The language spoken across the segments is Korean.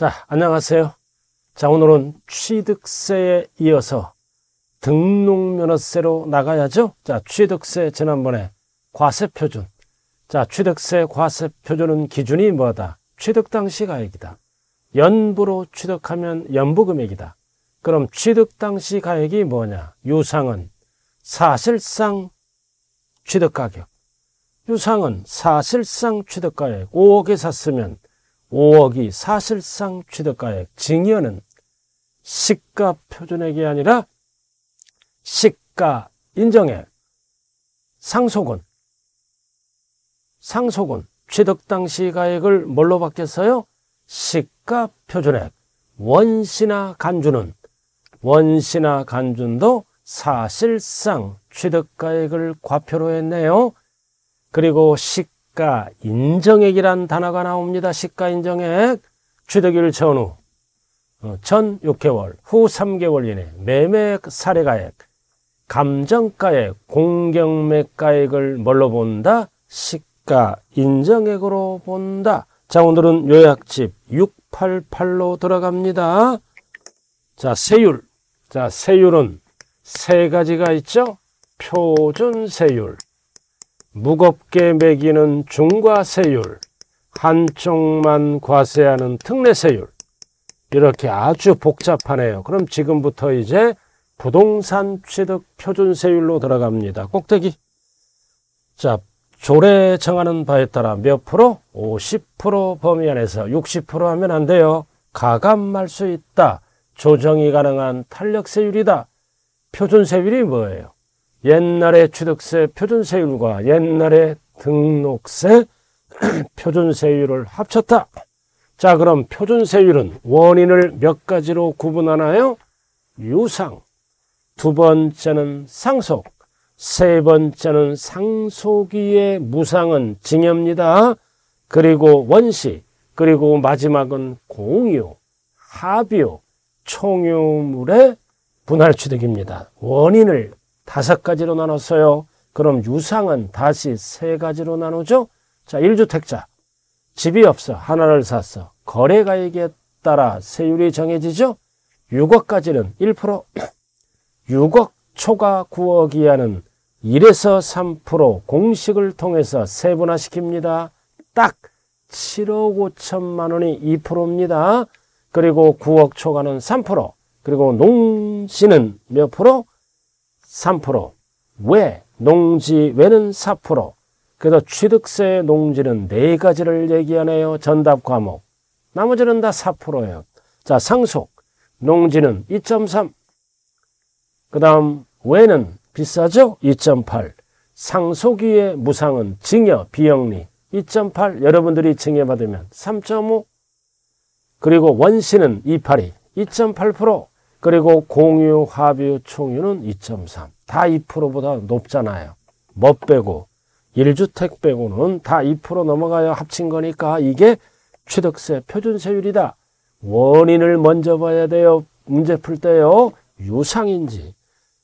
자, 안녕하세요. 자, 오늘은 취득세에 이어서 등록면허세로 나가야죠. 자, 취득세 지난번에 과세표준. 자, 취득세 과세표준은 기준이 뭐다? 취득 당시 가액이다. 연부로 취득하면 연부 금액이다. 그럼 취득 당시 가액이 뭐냐? 유상은 사실상 취득 가격. 유상은 사실상 취득가액 5억에 샀으면 5억이 사실상 취득가액, 증여는 시가 표준액이 아니라 시가 인정액, 상속은, 상속은 취득 당시 가액을 뭘로 바뀌었어요? 시가 표준액, 원시나 간주는, 원시나 간준도 사실상 취득가액을 과표로 했네요. 그리고 시가 시가 인정액이란 단어가 나옵니다. 시가 인정액 취득일 전후 전 6개월 후 3개월 어, 이내 매매 사례가액 감정가액 공경매가액을 뭘로 본다? 시가 인정액으로 본다. 자 오늘은 요약집 688로 들어갑니다. 자 세율 자 세율은 세 가지가 있죠. 표준세율 무겁게 매기는 중과세율, 한쪽만 과세하는 특례세율 이렇게 아주 복잡하네요. 그럼 지금부터 이제 부동산 취득 표준세율로 들어갑니다. 꼭대기 자 조례 정하는 바에 따라 몇 프로? 50% 범위 안에서 60% 하면 안 돼요. 가감할 수 있다. 조정이 가능한 탄력세율이다. 표준세율이 뭐예요? 옛날의 취득세 표준세율과 옛날의 등록세 표준세율을 합쳤다. 자 그럼 표준세율은 원인을 몇 가지로 구분하나요? 유상, 두 번째는 상속, 세 번째는 상속이의 무상은 징여입니다. 그리고 원시, 그리고 마지막은 공유, 합유, 총유물의 분할취득입니다. 원인을 다섯 가지로 나눴어요. 그럼 유상은 다시 세 가지로 나누죠. 자, 1주택자. 집이 없어. 하나를 샀어. 거래가액에 따라 세율이 정해지죠. 6억까지는 1%, 6억 초과 9억 이하는 1에서 3% 공식을 통해서 세분화시킵니다. 딱 7억 5천만 원이 2%입니다. 그리고 9억 초과는 3%, 그리고 농지는몇 프로? 3%, 왜, 농지, 왜는 4%. 그래서 취득세 농지는 네 가지를 얘기하네요. 전답 과목. 나머지는 다 4%예요. 자, 상속. 농지는 2.3. 그 다음, 왜는 비싸죠? 2.8. 상속위에 무상은 증여, 비영리. 2.8. 여러분들이 증여받으면 3.5. 그리고 원시는 282. 2.8%. 그리고 공유, 화비유, 총유는 2.3. 다 2%보다 높잖아요. 못 뭐 빼고 1주택 빼고는 다 2% 넘어가야 합친 거니까 이게 취득세 표준세율이다. 원인을 먼저 봐야 돼요. 문제 풀 때요. 유상인지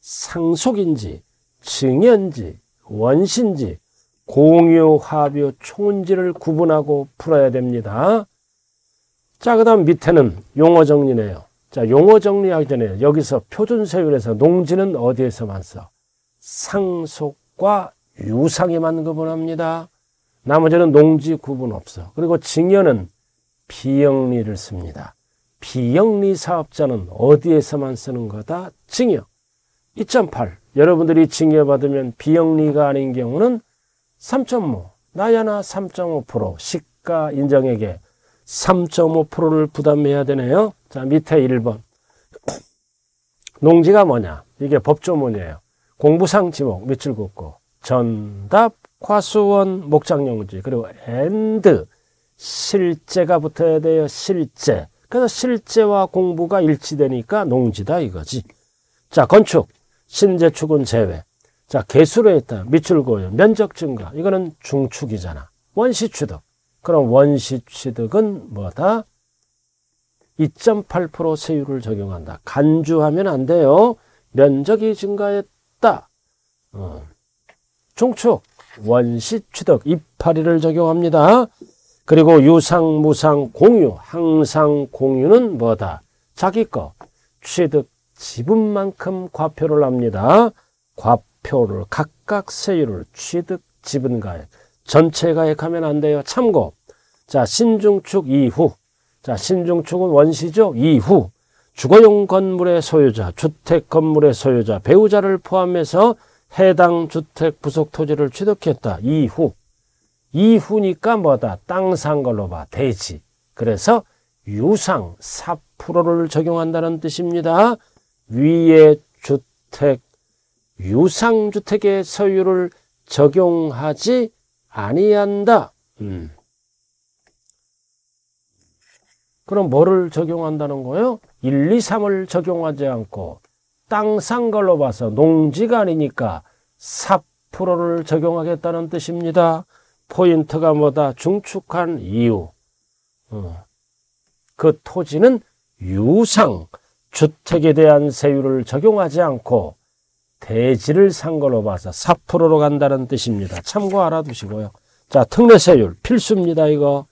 상속인지 증여지 원신지 공유, 합유, 총인지를 구분하고 풀어야 됩니다. 자, 그 다음 밑에는 용어 정리네요. 자, 용어 정리하기 전에 여기서 표준세율에서 농지는 어디에서만 써? 상속과 유상에 맞는 거분합니다 나머지는 농지 구분 없어. 그리고 증여는 비영리를 씁니다. 비영리 사업자는 어디에서만 쓰는 거다? 증여. 2.8. 여러분들이 증여받으면 비영리가 아닌 경우는 3.5, 나야나 3.5%, 시가 인정에게 3.5%를 부담해야 되네요. 자, 밑에 1번. 농지가 뭐냐? 이게 법조문이에요. 공부상 지목, 밑줄 긋고. 전답, 과수원, 목장용지, 그리고 엔드. 실제가 붙어야 돼요. 실제. 그래서 실제와 공부가 일치되니까 농지다 이거지. 자, 건축. 신재축은 제외. 자, 개수로 했다. 밑줄 그어요. 면적 증가. 이거는 중축이잖아. 원시 취득. 그럼 원시 취득은 뭐다? 2.8% 세율을 적용한다. 간주하면 안 돼요. 면적이 증가했다. 어. 총축, 원시 취득, 이파리를 적용합니다. 그리고 유상, 무상, 공유, 항상 공유는 뭐다? 자기 거, 취득 지분만큼 과표를 합니다. 과표를 각각 세율을 취득 지분가액, 전체 가액하면 안 돼요. 참고, 자 신중축 이후 자, 신중축은 원시죠. 이후 주거용 건물의 소유자, 주택 건물의 소유자, 배우자를 포함해서 해당 주택 부속 토지를 취득했다. 이후. 이후니까 뭐다? 땅 산 걸로 봐. 대지. 그래서 유상 4%를 적용한다는 뜻입니다. 위의 주택, 유상주택의 소유를 적용하지 아니한다. 음. 그럼 뭐를 적용한다는 거예요? 1, 2, 3을 적용하지 않고 땅 산 걸로 봐서 농지가 아니니까 4%를 적용하겠다는 뜻입니다. 포인트가 뭐다? 중축한 이유. 어. 그 토지는 유상, 주택에 대한 세율을 적용하지 않고 대지를 산 걸로 봐서 4%로 간다는 뜻입니다. 참고 알아두시고요. 자, 특례세율 필수입니다, 이거.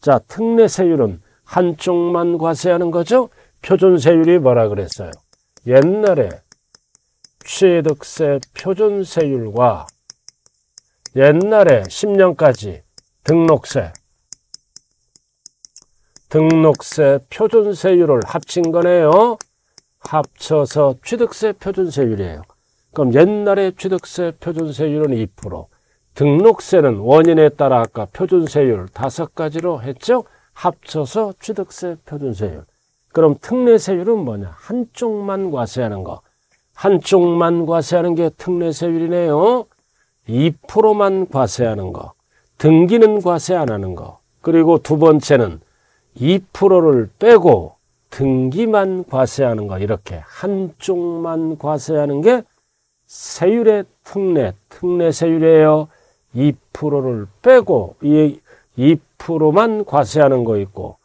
자, 특례세율은 한쪽만 과세하는 거죠. 표준세율이 뭐라 그랬어요? 옛날에 취득세 표준세율과 옛날에 10년까지 등록세 등록세 표준세율을 합친 거네요. 합쳐서 취득세 표준세율이에요. 그럼 옛날에 취득세 표준세율은 2%, 등록세는 원인에 따라 아까 표준세율 5가지로 했죠? 합쳐서 취득세 표준세율. 그럼 특례세율은 뭐냐? 한쪽만 과세하는 거. 한쪽만 과세하는 게 특례세율이네요. 2%만 과세하는 거. 등기는 과세 안 하는 거. 그리고 두 번째는 2%를 빼고 등기만 과세하는 거. 이렇게 한쪽만 과세하는 게 세율의 특례, 특례세율이에요. 2%를 빼고 2 0만 과세하는 거 있고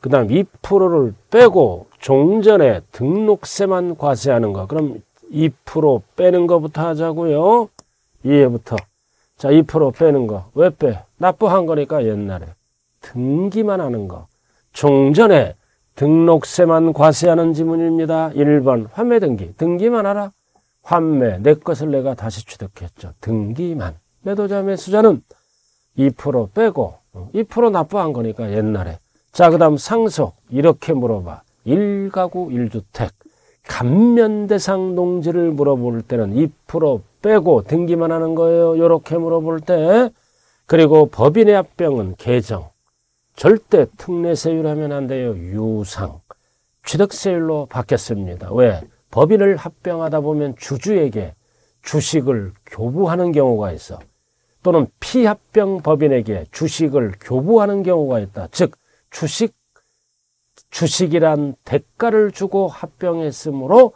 그 다음 2%를 빼고 종전에 등록세만 과세하는 거 그럼 2% 빼는 거부터 하자고요 이해부터 자2% 빼는 거왜 빼? 납부한 거니까 옛날에 등기만 하는 거 종전에 등록세만 과세하는 지문입니다 1번 환매 등기 등기만 하라 환매 내 것을 내가 다시 취득했죠 등기만 매도자 매수자는 2% 빼고 2% 어, 납부한 거니까 옛날에 자그 다음 상속 이렇게 물어봐 1가구 1주택 감면 대상 농지를 물어볼 때는 2% 빼고 등기만 하는 거예요 이렇게 물어볼 때 그리고 법인의 합병은 개정 절대 특례세율 하면 안 돼요 유상 취득세율로 바뀌었습니다 왜? 법인을 합병하다 보면 주주에게 주식을 교부하는 경우가 있어 또는 피합병 법인에게 주식을 교부하는 경우가 있다. 즉 주식 주식이란 대가를 주고 합병했으므로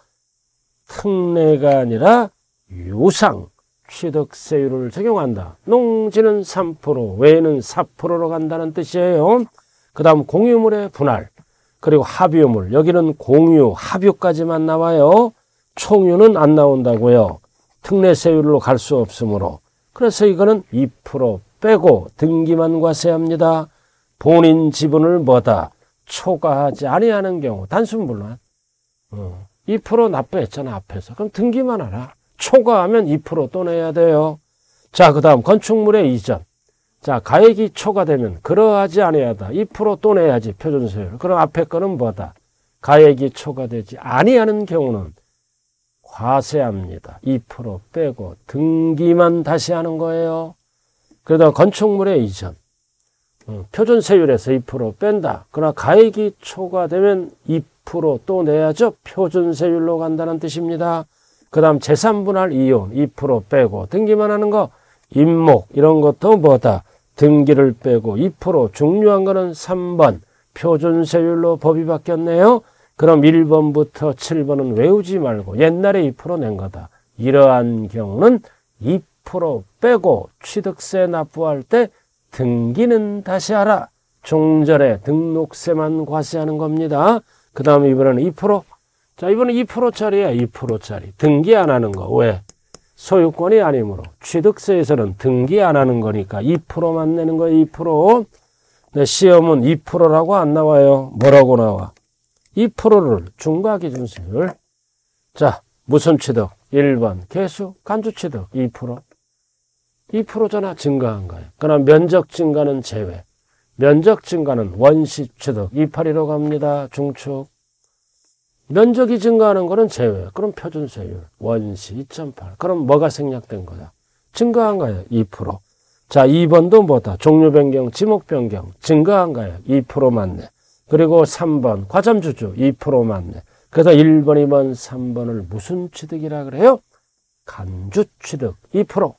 특례가 아니라 유상 취득세율을 적용한다. 농지는 3% 외에는 4%로 간다는 뜻이에요. 그 다음 공유물의 분할 그리고 합유물 여기는 공유 합유까지만 나와요. 총유는 안 나온다고요. 특례세율로 갈 수 없으므로 그래서 이거는 2% 빼고 등기만 과세합니다. 본인 지분을 뭐다 초과하지 아니하는 경우 단순 물론 어. 2% 납부했잖아 앞에서 그럼 등기만 하라 초과하면 2%또 내야 돼요 자그 다음 건축물의 이전 자 가액이 초과되면 그러하지 아니하다 2%또 내야지 표준세율 그럼 앞에 거는 뭐다 가액이 초과되지 아니하는 경우는 과세합니다. 2% 빼고 등기만 다시 하는 거예요. 그러다 건축물의 이전. 음, 표준세율에서 2% 뺀다. 그러나 가액이 초과되면 2%또 내야죠. 표준세율로 간다는 뜻입니다. 그 다음 재산분할 이윤 2% 빼고 등기만 하는 거 임목 이런 것도 뭐다. 등기를 빼고 2% 중요한 거는 3번 표준세율로 법이 바뀌었네요. 그럼 1번부터 7번은 외우지 말고 옛날에 2%낸 거다. 이러한 경우는 2% 빼고 취득세 납부할 때 등기는 다시 하라. 종전에 등록세만 과세하는 겁니다. 그 다음에 이번에는 2%. 자, 이번에 2%짜리야. 2%짜리. 등기 안 하는 거. 왜? 소유권이 아니므로 취득세에서는 등기 안 하는 거니까 2%만 내는 거예요 2%. 네, 시험은 2%라고 안 나와요. 뭐라고 나와? 2%를 중과 기준세율. 수 자, 무슨 취득? 1번 개수, 간주 취득 2%. 2%잖아 증가한 거예요. 그러 면적 증가는 제외. 면적 증가는 원시 취득 281로 갑니다. 중축. 면적이 증가하는 거는 제외. 그럼 표준세율 원시 2.8. 그럼 뭐가 생략된 거야? 증가한 거예요. 2%. 자, 2번도 뭐다? 종류 변경, 지목 변경 증가한 거예요. 2% 맞네. 그리고 3번 과점주주 2%만 그래서 1번, 2번, 3번을 무슨 취득이라 그래요? 간주 취득 2%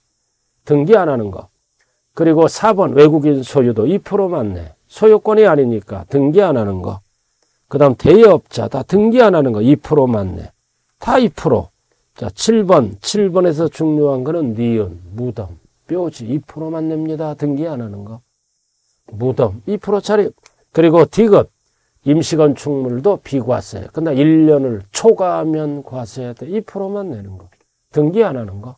등기 안 하는 거 그리고 4번 외국인 소유도 2% 맞네 소유권이 아니니까 등기 안 하는 거그 다음 대여업자 다 등기 안 하는 거2% 맞네 다 2%. 자, 7번. 7번에서 중요한 거는 니은, 무덤, 뾰지 2%만 냅니다. 등기 안 하는 거. 무덤, 2% 차립. 그리고 디귿. 임시건축물도 비과세. 그러 1년을 초과하면 과세해야 돼. 2%만 내는 거. 등기 안 하는 거.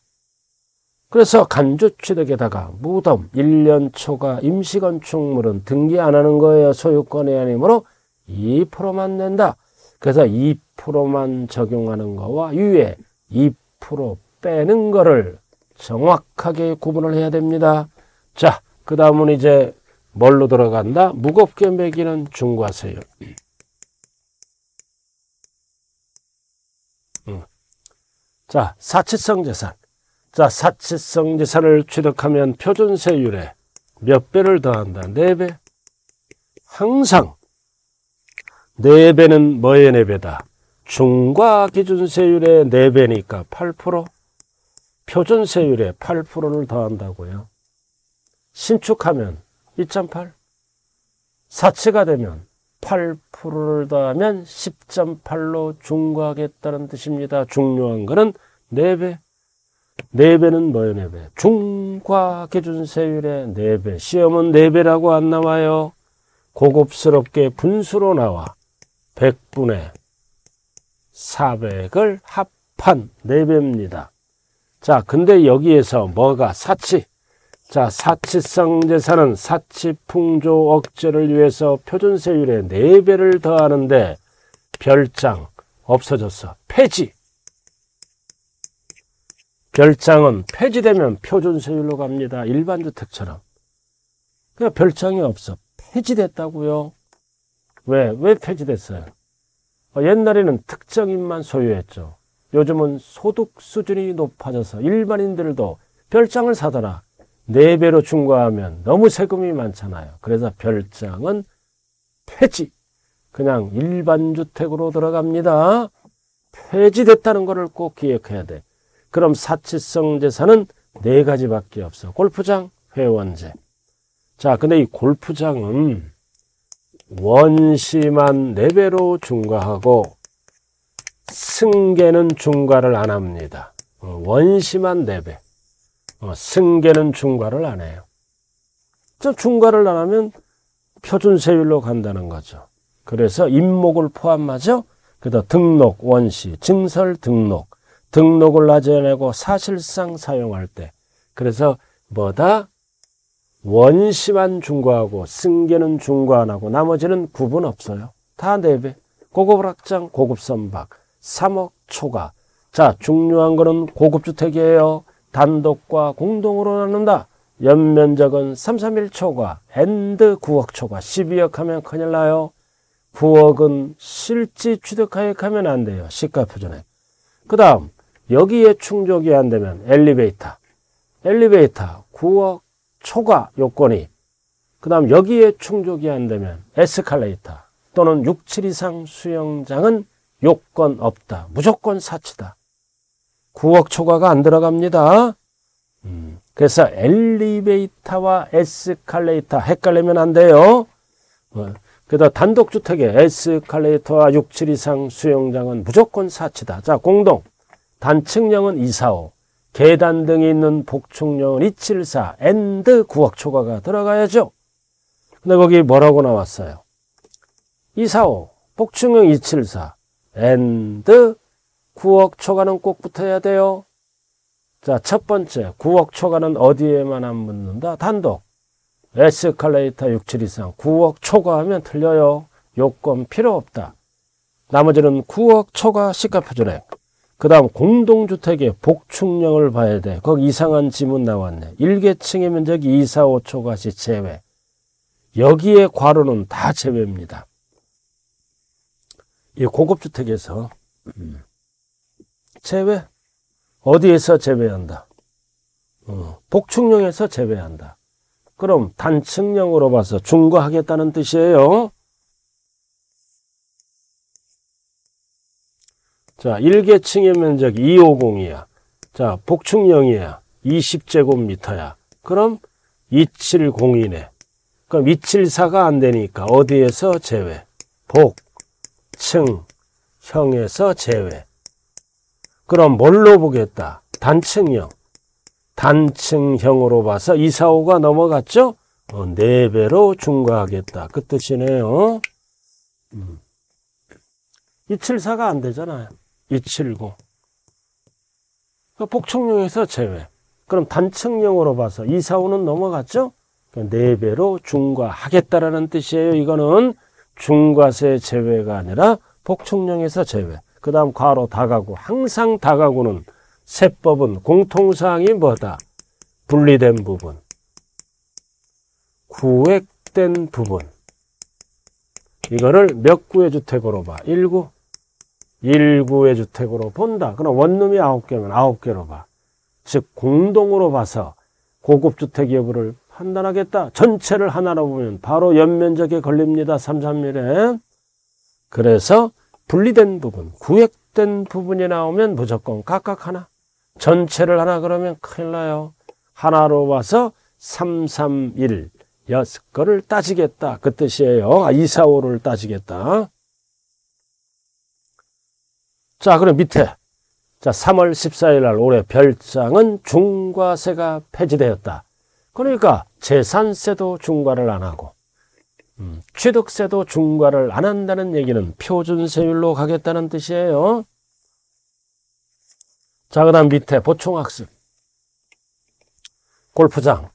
그래서 간주취득에다가 무덤 1년 초과 임시건축물은 등기 안 하는 거예요. 소유권의 아니므로 2%만 낸다. 그래서 2%만 적용하는 거와 유예 2% 빼는 거를 정확하게 구분을 해야 됩니다. 자, 그 다음은 이제 뭘로 들어간다? 무겁게 매기는 중과세요. 음. 자, 사치성 재산. 자, 사치성 재산을 취득하면 표준세율에 몇 배를 더한다? 4배? 항상 4배는 뭐의 4배다? 중과 기준세율의 4배니까 8%, 표준세율의 8%를 더한다고요. 신축하면 2.8. 사치가 되면 8%를 더하면 10.8로 중과하겠다는 뜻입니다. 중요한 거는 4배. 4배는 뭐예요, 4배? 중과 기준세율의 4배. 시험은 4배라고 안 나와요. 고급스럽게 분수로 나와. 100분의 400을 합한 4배입니다. 자, 근데 여기에서 뭐가 사치? 자, 사치성 재산은 사치 풍조 억제를 위해서 표준세율의 4배를 더하는데 별장 없어졌어. 폐지. 별장은 폐지되면 표준세율로 갑니다. 일반주택처럼. 그러 그러니까 별장이 없어. 폐지됐다고요. 왜? 왜 폐지됐어요? 어, 옛날에는 특정인만 소유했죠. 요즘은 소득 수준이 높아져서 일반인들도 별장을 사더라. 네배로 중과하면 너무 세금이 많잖아요. 그래서 별장은 폐지. 그냥 일반 주택으로 들어갑니다. 폐지됐다는 것을 꼭 기억해야 돼. 그럼 사치성 재산은 네 가지밖에 없어. 골프장, 회원제. 자, 근데 이 골프장은 원심한 네배로 중과하고 승계는 중과를 안 합니다. 어, 원심한 네배 어, 승계는 중과를 안 해요. 저 중과를 안 하면 표준세율로 간다는 거죠. 그래서 임목을 포함하죠. 그다 등록, 원시, 증설 등록, 등록을 낮춰내고 사실상 사용할 때. 그래서 뭐다? 원시만 중과하고 승계는 중과 안 하고 나머지는 구분 없어요. 다 네배 고급 학장, 고급 선박, 3억 초과. 자, 중요한 거는 고급 주택이에요. 단독과 공동으로 나눈다. 연면적은 331초가 엔드 9억초가 12억하면 큰일 나요. 9억은 실지 취득하액하면 안 돼요. 시가표준액. 그 다음 여기에 충족이 안 되면 엘리베이터. 엘리베이터 9억 초과 요건이 그 다음 여기에 충족이 안 되면 에스컬레이터 또는 6, 7 이상 수영장은 요건 없다. 무조건 사치다. 9억 초과가 안 들어갑니다. 음, 그래서 엘리베이터와 에스컬레이터 헷갈리면 안 돼요. 어. 그다 단독주택에 에스컬레이터와 6, 7 이상 수영장은 무조건 사치다. 자, 공동. 단층형은 245, 계단 등이 있는 복층형은 274, 엔드 9억 초과가 들어가야죠. 근데 거기 뭐라고 나왔어요? 245, 복층형 274, 엔드 9억 초과는 꼭 붙어야 돼요. 자, 첫 번째, 9억 초과는 어디에만 묻는다? 단독. 에스컬레이터 67 이상 9억 초과하면 틀려요. 요건 필요 없다. 나머지는 9억 초과 시가표준액. 그 다음 공동주택의 복충령을 봐야 돼. 거기 이상한 지문 나왔네. 1계층의 면적이 2, 4, 5 초과시 제외. 여기에 과로는 다 제외입니다. 이 고급주택에서 음. 제외. 어디에서 제외한다? 어, 복충령에서 제외한다. 그럼 단층령으로 봐서 중과하겠다는 뜻이에요. 자, 1계층의 면적 250이야. 자, 복충령이야. 20제곱미터야. 그럼 270이네. 그럼 274가 안 되니까 어디에서 제외? 복, 층, 형에서 제외. 그럼 뭘로 보겠다? 단층형. 단층형으로 봐서 2, 4, 5가 넘어갔죠? 어, 4배로 중과하겠다. 그 뜻이네요. 음. 274가 안 되잖아요. 279. 그 복총형에서 제외. 그럼 단층형으로 봐서 2, 4, 5는 넘어갔죠? 4배로 그러니까 중과하겠다라는 뜻이에요. 이거는 중과세 제외가 아니라 복총령에서 제외. 그 다음 과로 다가구. 항상 다가구는 세법은 공통사항이 뭐다? 분리된 부분. 구획된 부분. 이거를 몇 구의 주택으로 봐? 1구? 1구의 주택으로 본다. 그럼 원룸이 9개면 9개로 봐. 즉 공동으로 봐서 고급 주택 여부를 판단하겠다. 전체를 하나로 보면 바로 연면적에 걸립니다. 331에. 그래서 분리된 부분, 구획된 부분이 나오면 무조건 각각 하나. 전체를 하나 그러면 큰일 나요. 하나로 와서 331, 여섯 거를 따지겠다. 그 뜻이에요. 아, 2, 4, 5를 따지겠다. 자, 그럼 밑에. 자, 3월 14일 날 올해 별장은 중과세가 폐지되었다. 그러니까 재산세도 중과를 안 하고 음, 취득세도 중과를 안 한다는 얘기는 표준세율로 가겠다는 뜻이에요. 자, 그 다음 밑에 보충학습. 골프장,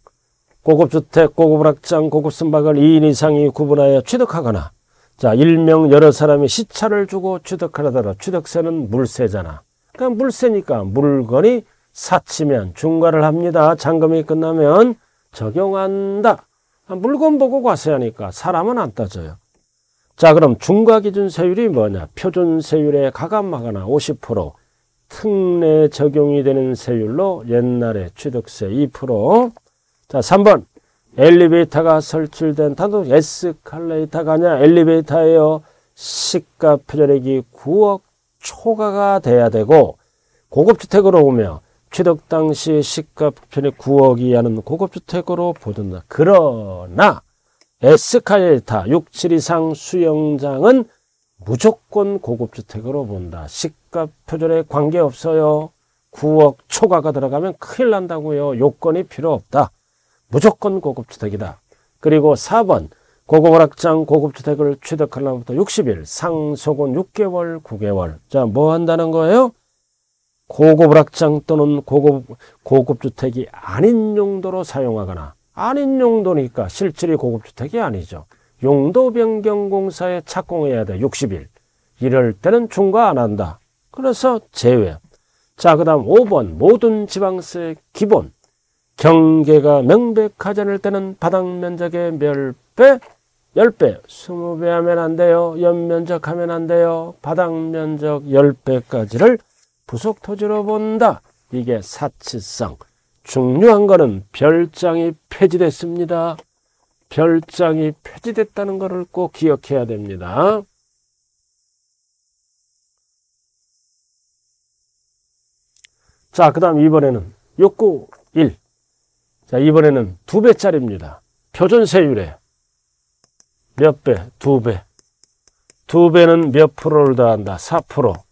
고급주택, 고급락장, 고급선박을 2인 이상이 구분하여 취득하거나 자 일명 여러 사람이 시차를 주고 취득하려더라. 취득세는 물세잖아. 그러니까 물세니까 물건이 사치면 중과를 합니다. 잔금이 끝나면 적용한다. 아, 물건 보고 과세하니까 사람은 안 따져요. 자, 그럼 중과기준세율이 뭐냐? 표준세율의 가감마가나 50%, 특례 적용이 되는 세율로 옛날에 취득세 2%. 자, 3번. 엘리베이터가 설치된 단독 에스컬레이터가 아니라 엘리베이터에요. 시가 표절액이 9억 초과가 돼야 되고 고급주택으로 오면 취득 당시 시가 부편이 9억 이하는 고급주택으로 보존다. 그러나 에스칼타 카 6, 7 이상 수영장은 무조건 고급주택으로 본다. 시가 표절에 관계없어요. 9억 초과가 들어가면 큰일 난다고요. 요건이 필요 없다. 무조건 고급주택이다. 그리고 4번 고급오락장 고급주택을 취득하려면부터 60일 상속은 6개월 9개월 자뭐 한다는 거예요? 고급 락장 또는 고급, 고급 주택이 아닌 용도로 사용하거나 아닌 용도니까 실질이 고급 주택이 아니죠. 용도 변경 공사에 착공해야 돼. 60일. 이럴 때는 중과 안 한다. 그래서 제외. 자, 그다음 5번 모든 지방세 기본. 경계가 명백하지 않을 때는 바닥 면적의 멸배 10배, 20배 하면 안 돼요. 연면적 하면 안 돼요. 바닥 면적 10배까지를 부속 토지로 본다. 이게 사치성. 중요한 거는 별장이 폐지됐습니다. 별장이 폐지됐다는 것을 꼭 기억해야 됩니다. 자, 그 다음 이번에는 욕구 1. 자, 이번에는 두 배짜리입니다. 표준세율에 몇 배? 두 배. 두 배는 몇 프로를 더한다? 4%.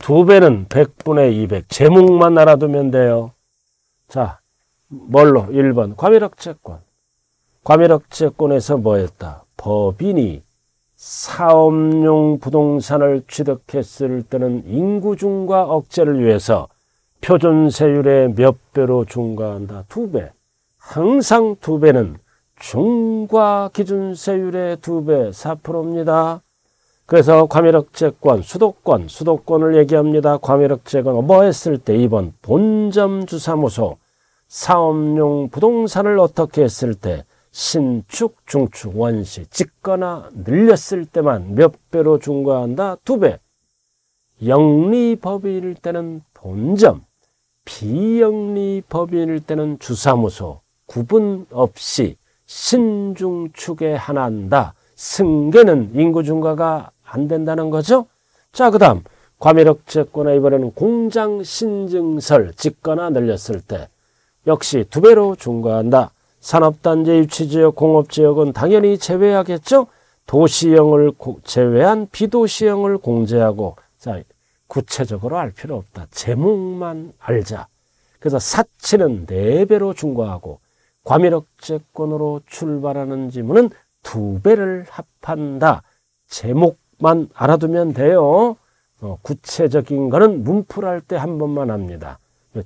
두 배는 100분의 200. 제목만 알아두면 돼요. 자, 뭘로? 1번. 과밀학채권. 과밀학채권에서 뭐 했다? 법인이 사업용 부동산을 취득했을 때는 인구 중과 억제를 위해서 표준세율의 몇 배로 중과한다? 두 배. 항상 두 배는 중과 기준세율의 두 배, 4%입니다. 그래서 과밀억제권, 수도권, 수도권을 얘기합니다. 과밀억제권 뭐 했을 때 2번 본점주사무소, 사업용 부동산을 어떻게 했을 때 신축, 중축, 원시, 짓거나 늘렸을 때만 몇 배로 중과한다? 두 배. 영리법인일 때는 본점, 비영리법인일 때는 주사무소, 구분 없이 신중축에 하나한다. 승계는 인구 증가가 안 된다는 거죠. 자, 그 다음 과밀억 채권에 이번에는 공장 신증설 짓거나 늘렸을 때 역시 두 배로 중과한다. 산업단지 유치지역 공업지역은 당연히 제외하겠죠. 도시형을 제외한 비도시형을 공제하고 자 구체적으로 알 필요 없다. 제목만 알자. 그래서 사치는 네배로 중과하고 과밀억제권으로 출발하는 지문은 두배를 합한다. 제목 만 알아두면 돼요. 어, 구체적인 거는 문풀할 때 한 번만 합니다.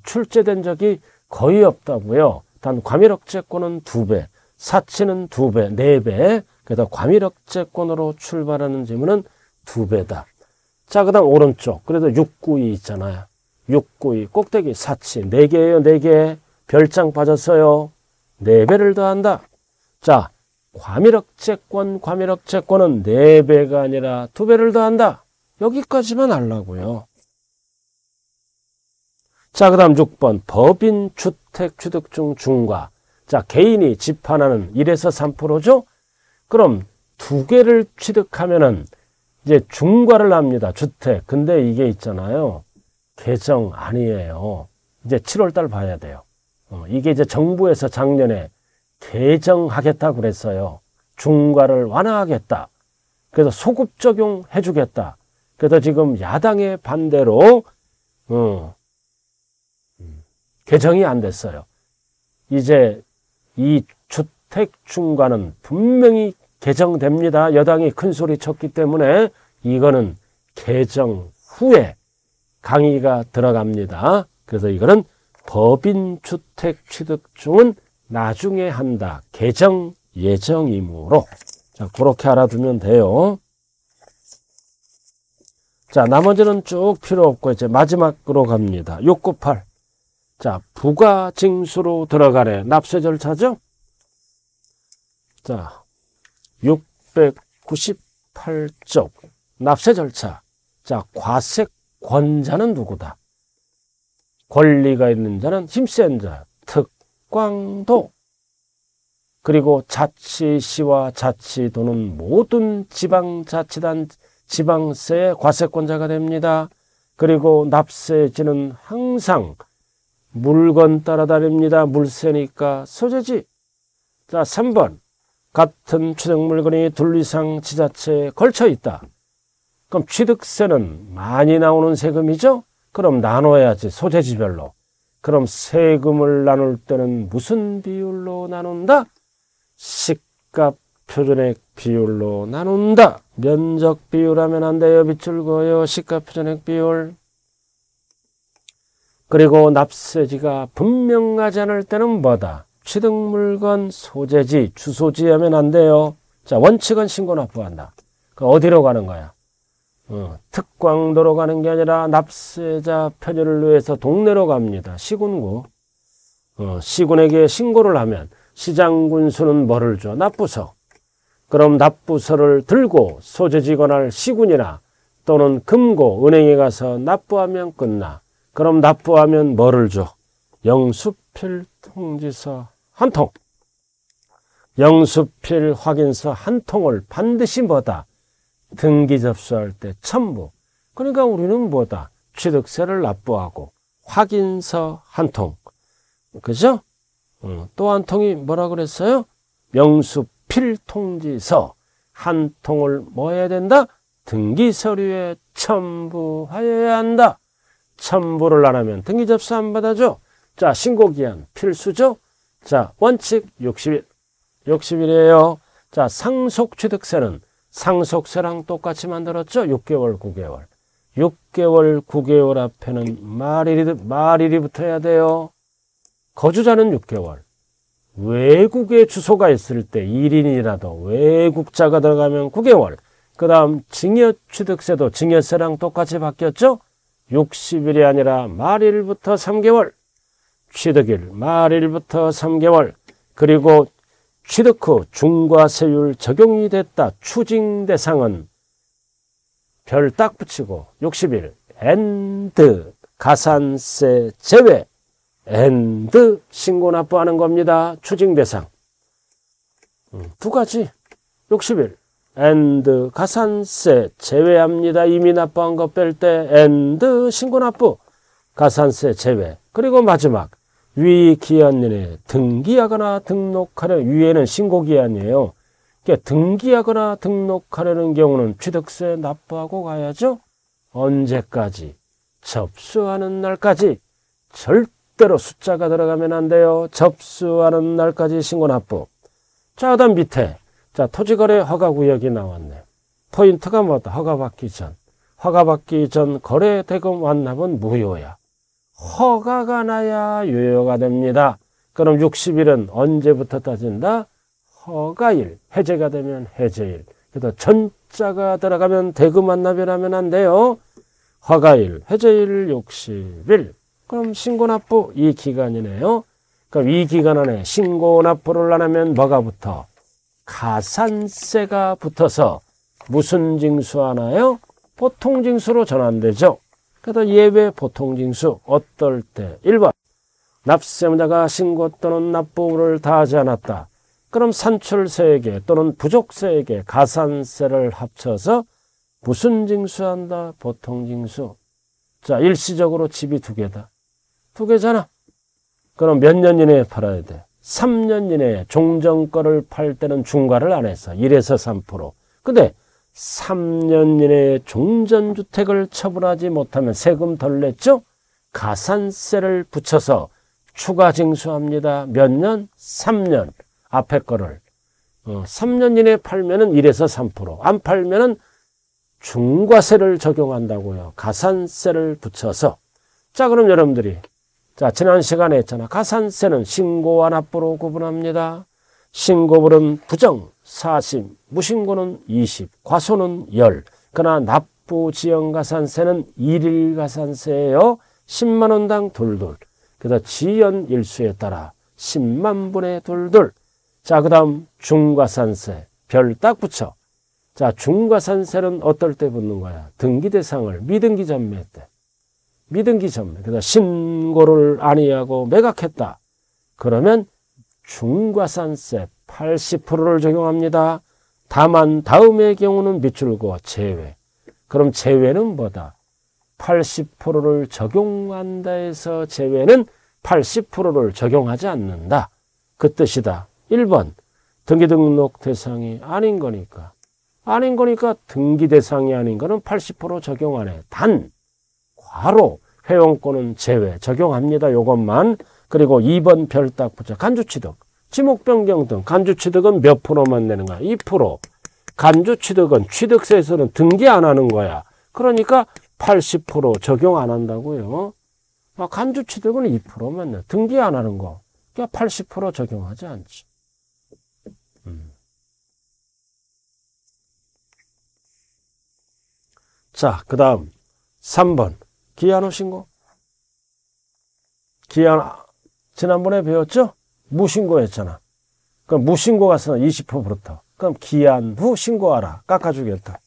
출제된 적이 거의 없다고요. 단 과밀억제권은 두배 사치는 두배네배 네 그래서 과밀억제권으로 출발하는 지문은 두배다 자, 그 다음 오른쪽. 그래도 692 있잖아요. 692 꼭대기 사치 4개예요. 4개. 별장 빠졌어요. 4배를 더한다. 자, 과밀학 채권, 과밀학 채권은 4배가 아니라 2배를 더한다. 여기까지만 알라고요. 자, 그 다음 6번 법인 주택 취득중 중과 자, 개인이 집 하나는 1에서 3%죠? 그럼 두 개를 취득하면은 이제 중과를 합니다. 주택. 근데 이게 있잖아요. 개정 아니에요. 이제 7월달 봐야 돼요. 어, 이게 이제 정부에서 작년에 개정하겠다 그랬어요. 중과를 완화하겠다. 그래서 소급 적용해 주겠다. 그래서 지금 야당의 반대로 어, 개정이 안 됐어요. 이제 이 주택 중과는 분명히 개정됩니다. 여당이 큰 소리 쳤기 때문에 이거는 개정 후에 강의가 들어갑니다. 그래서 이거는 법인 주택 취득 중은 나중에 한다. 개정 예정이므로. 자, 그렇게 알아두면 돼요. 자, 나머지는 쭉 필요 없고 이제 마지막으로 갑니다. 698. 자, 부가 징수로 들어가래. 납세 절차죠? 자, 698쪽 납세 절차. 자, 과세권자는 누구다? 권리가 있는 자는 힘센 자, 즉 광도 그리고 자치시와 자치도는 모든 지방자치단 지방세의 과세권자가 됩니다. 그리고 납세지는 항상 물건 따라다닙니다. 물세니까 소재지. 자, 3번. 같은 취득 물건이 둘 이상 지자체에 걸쳐 있다. 그럼 취득세는 많이 나오는 세금이죠? 그럼 나눠야지 소재지별로. 그럼 세금을 나눌 때는 무슨 비율로 나눈다? 시값 표준액 비율로 나눈다. 면적 비율하면 안 돼요. 밑줄 그요 시값 표준액 비율. 그리고 납세지가 분명하지 않을 때는 뭐다? 취득물건, 소재지, 주소지 하면 안 돼요. 자, 원칙은 신고 납부한다. 그 어디로 가는 거야? 어, 특광도로 가는 게 아니라 납세자 편의를 위해서 동네로 갑니다. 시군구. 어, 시군에게 신고를 하면 시장군수는 뭐를 줘? 납부서. 그럼 납부서를 들고 소재지거나 시군이나 또는 금고, 은행에 가서 납부하면 끝나. 그럼 납부하면 뭐를 줘? 영수필 통지서 한 통. 영수필 확인서 한 통을 반드시 뭐다? 등기 접수할 때 첨부. 그러니까 우리는 뭐다? 취득세를 납부하고 확인서 한 통. 그죠? 어, 또한 통이 뭐라 그랬어요? 명수 필통지서 한 통을 뭐 해야 된다? 등기 서류에 첨부하여야 한다. 첨부를 안 하면 등기 접수 안 받아줘. 자, 신고 기한 필수죠? 자, 원칙 60일. 60일이에요. 자, 상속 취득세는 상속세랑 똑같이 만들었죠. 6개월, 9개월. 6개월, 9개월 앞에는 말일이, 말일이 붙어야 돼요. 거주자는 6개월. 외국에 주소가 있을 때 1인이라도 외국자가 들어가면 9개월. 그 다음 증여취득세도 증여세랑 똑같이 바뀌었죠? 60일이 아니라 말일부터 3개월. 취득일 말일부터 3개월. 그리고 취득후 중과세율 적용이 됐다 추징 대상은 별 딱 붙이고 60일 엔드 가산세 제외 엔드 신고 납부하는 겁니다. 추징 대상 음, 두 가지 60일 엔드 가산세 제외합니다. 이미 납부한 것 뺄 때 엔드 신고 납부 가산세 제외 그리고 마지막 위기한년에 등기하거나 등록하려는 위에는 신고기한이에요. 그러니까 등기하거나 등록하려는 경우는 취득세 납부하고 가야죠. 언제까지? 접수하는 날까지 절대로 숫자가 들어가면 안 돼요. 접수하는 날까지 신고 납부. 자, 그다음 밑에 자 토지거래 허가구역이 나왔네. 포인트가 뭐다? 허가받기 전. 허가받기 전 거래대금 완납은 무효야. 허가가 나야 유효가 됩니다. 그럼 60일은 언제부터 따진다? 허가일. 해제가 되면 해제일. 그래서 전자가 들어가면 대구 만납이라면 안 돼요. 허가일, 해제일 60일. 그럼 신고납부 이 기간이네요. 그럼 이 기간 안에 신고납부를 안 하면 뭐가 붙어? 가산세가 붙어서 무슨 징수 하나요? 보통 징수로 전환되죠. 그래서 예외 보통징수 어떨 때 1번 납세자가 신고 또는 납부를 다하지 않았다. 그럼 산출세액에 또는 부족세액에 가산세를 합쳐서 무슨 징수한다? 보통징수. 자 일시적으로 집이 두 개다. 두 개잖아. 그럼 몇 년 이내에 팔아야 돼? 3년 이내에 종전거를 팔 때는 중과를 안 해서 1에서 3%. 근데 3년 이내 에 종전주택을 처분하지 못하면 세금 덜 냈죠? 가산세를 붙여서 추가 징수합니다. 몇 년? 3년. 앞에 거를. 3년 어, 이내 에 팔면은 1에서 3%. 안 팔면은 중과세를 적용한다고요. 가산세를 붙여서. 자, 그럼 여러분들이. 자, 지난 시간에 했잖아. 가산세는 신고와 납부로 구분합니다. 신고불은 부정, 사심, 무신고는 20, 과소는 10. 그러나 납부 지연가산세는 1일가산세예요. 10만원당 돌돌. 그래서 지연 일수에 따라 10만분의 돌돌. 자, 그 다음 중과산세, 별 딱 붙여. 자, 중과산세는 어떨 때 붙는 거야? 등기대상을, 미등기 전매 때. 미등기 전매. 그래서 신고를 아니하고 매각했다. 그러면 중과산세 80%를 적용합니다. 다만 다음의 경우는 밑줄 그 제외. 그럼 제외는 뭐다? 80%를 적용한다 해서 제외는 80%를 적용하지 않는다. 그 뜻이다. 1번 등기 등록 대상이 아닌 거니까 아닌 거니까 등기 대상이 아닌 거는 80% 적용 안 해. 단 과로 회원권은 제외 적용합니다. 요것만 그리고 2번 별딱 부자 간주취득 지목 변경 등 간주 취득은 몇 프로만 내는 거야? 2%. 간주 취득은 취득세에서는 등기 안 하는 거야. 그러니까 80% 적용 안 한다고요. 아, 간주 취득은 2%만 내. 등기 안 하는 거. 그러니까 80% 적용하지 않지. 음. 자, 그 다음 3번. 기한호 신고. 기한 지난번에 배웠죠? 무신고 했잖아. 그럼 무신고 갔으나 20%부터. 그럼 기한 후 신고하라. 깎아주겠다.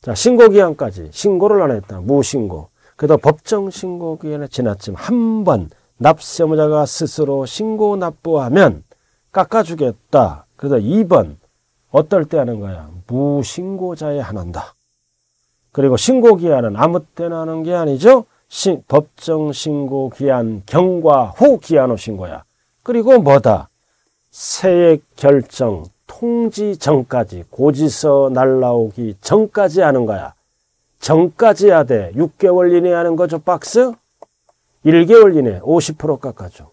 자, 신고 기한까지 신고를 안 했다. 무신고. 그래도 법정 신고 기한에 지났지만 한 번 납세무자가 스스로 신고 납부하면 깎아주겠다. 그래서 2번 어떨 때 하는 거야? 무신고자에 한한다. 그리고 신고 기한은 아무 때나 하는 게 아니죠. 시, 법정 신고 기한 경과 후 기한 후 신고야. 그리고 뭐다? 세액 결정, 통지 전까지 고지서 날라오기 전까지 하는 거야. 전까지 하되 6개월 이내 하는 거죠 박스? 1개월 이내 50% 깎아줘.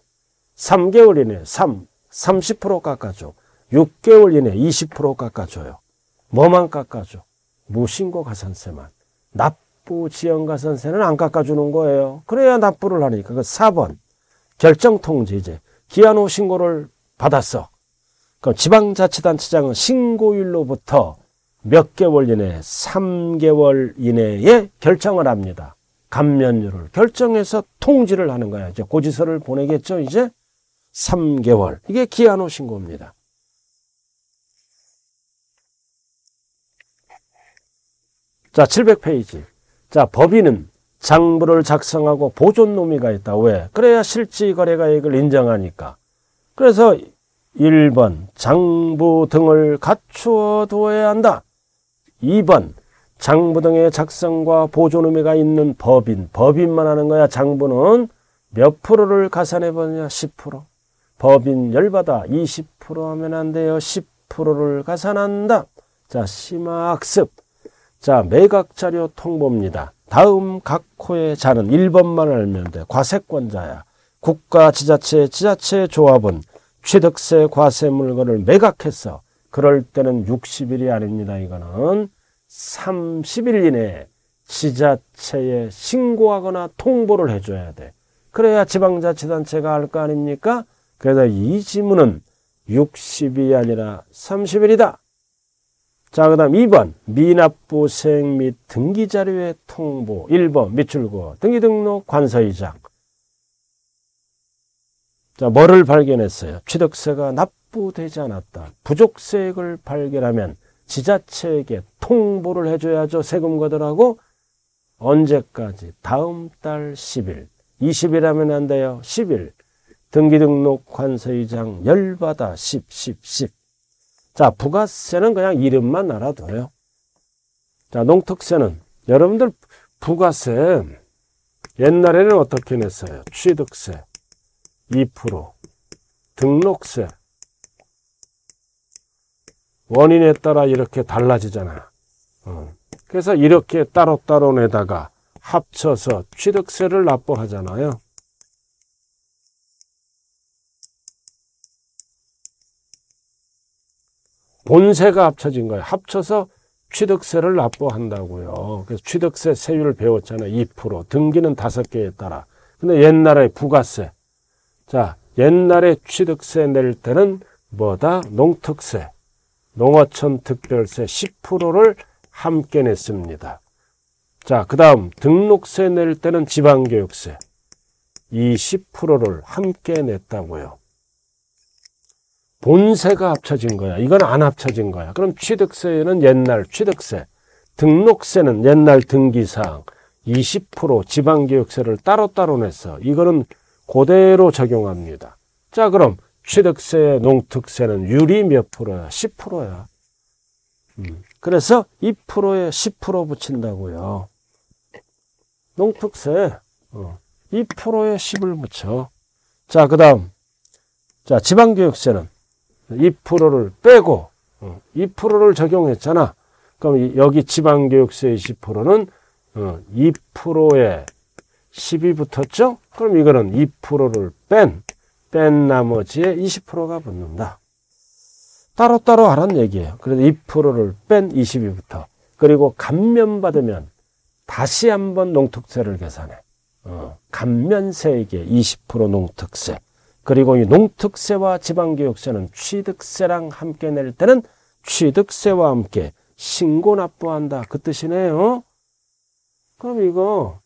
3개월 이내 3, 30% 깎아줘. 6개월 이내 20% 깎아줘요. 뭐만 깎아줘? 무신고 가산세만. 납부 지연 가산세는 안 깎아주는 거예요. 그래야 납부를 하니까. 그 4번. 결정 통지 이제. 기한호 신고를 받았어. 그럼 지방자치단체장은 신고일로부터 몇 개월 이내, 3개월 이내에 결정을 합니다. 감면율을 결정해서 통지를 하는 거야. 이제 고지서를 보내겠죠, 이제? 3개월. 이게 기한호 신고입니다. 자, 700페이지. 자, 법인은 장부를 작성하고 보존 놈이가 있다. 왜? 그래야 실지거래가액을 인정하니까. 그래서 1번 장부 등을 갖추어 두어야 한다. 2번 장부 등의 작성과 보존 의미가 있는 법인. 법인만 하는 거야. 장부는 몇 프로를 가산해 보냐 10%. 법인 열받아. 20% 하면 안 돼요. 10%를 가산한다. 자, 심화학습. 자, 매각자료 통보입니다. 다음 각 호의 자는 1번만 알면 돼. 과세권자야. 국가, 지자체, 지자체 조합은 취득세, 과세 물건을 매각했어. 그럴 때는 60일이 아닙니다. 이거는 30일 이내에 지자체에 신고하거나 통보를 해줘야 돼. 그래야 지방자치단체가 알 거 아닙니까? 그래서 이 지문은 60이 아니라 30일이다. 자, 그 다음 2번 미납부생 및 등기자료의 통보 1번 미출고 등기등록 관서이장 자, 뭐를 발견했어요? 취득세가 납부되지 않았다. 부족세액을 발견하면 지자체에게 통보를 해줘야죠. 세금거들하고 언제까지? 다음 달 10일. 20일 하면 안 돼요. 10일. 등기등록 관서이장 열받아 10, 10, 10. 자, 부가세는 그냥 이름만 알아둬요. 자, 농특세는 여러분들 부가세 옛날에는 어떻게 냈어요? 취득세 2% 등록세 원인에 따라 이렇게 달라지잖아. 어. 그래서 이렇게 따로따로 내다가 합쳐서 취득세를 납부하잖아요. 본세가 합쳐진 거예요. 합쳐서 취득세를 납부한다고요. 그래서 취득세 세율 을 배웠잖아요. 2% 등기는 다섯 개에 따라. 근데 옛날에 부가세. 자, 옛날에 취득세 낼 때는 뭐다? 농특세, 농어촌 특별세 10%를 함께 냈습니다. 자, 그 다음 등록세 낼 때는 지방교육세 이1 0를 함께 냈다고요. 본세가 합쳐진 거야. 이건 안 합쳐진 거야. 그럼 취득세는 옛날 취득세, 등록세는 옛날 등기사항 20% 지방교육세를 따로따로 냈어. 이거는 그대로 적용합니다. 자 그럼 취득세, 농특세는 유리 몇 프로야? 10%야. 음, 그래서 2%에 10% 붙인다고요. 농특세 2%에 어, 10을 붙여. 자, 그 다음. 자, 지방교육세는 2%를 빼고 2%를 어, 적용했잖아. 그럼 여기 지방교육세 20%는 2%에 10이 붙었죠? 그럼 이거는 2%를 뺀, 뺀 나머지에 20%가 붙는다. 따로따로 알란 얘기예요. 그래서 2%를 뺀 20이부터. 그리고 감면받으면 다시 한번 농특세를 계산해. 어, 감면세에게 20% 농특세. 그리고 이 농특세와 지방교육세는 취득세랑 함께 낼 때는 취득세와 함께 신고 납부한다. 그 뜻이네요. 그럼 이거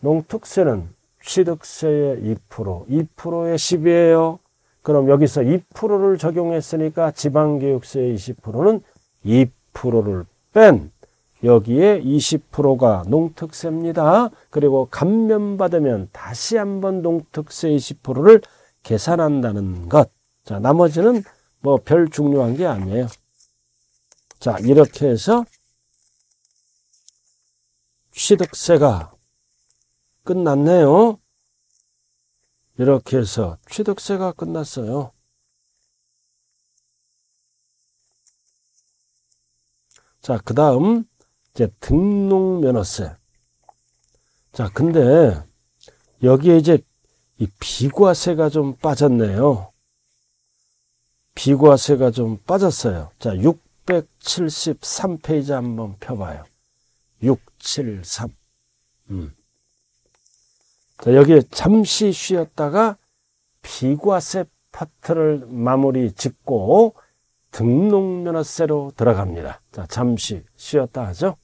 농특세는 취득세의 2%, 2%의 10이에요. 그럼 여기서 2%를 적용했으니까 지방교육세의 20%는 2%를 뺀 여기에 20%가 농특세입니다. 그리고 감면받으면 다시 한번 농특세 20%를 계산한다는 것. 자, 나머지는 뭐 별 중요한 게 아니에요. 자, 이렇게 해서 취득세가 끝났네요. 이렇게 해서 취득세가 끝났어요. 자, 그 다음, 이제 등록면허세. 자, 근데 여기에 이제 이 비과세가 좀 빠졌네요. 비과세가 좀 빠졌어요. 자, 673페이지 한번 펴봐요. 673. 음. 자, 여기 잠시 쉬었다가 비과세 파트를 마무리 짓고 등록면허세로 들어갑니다. 자, 잠시 쉬었다 하죠.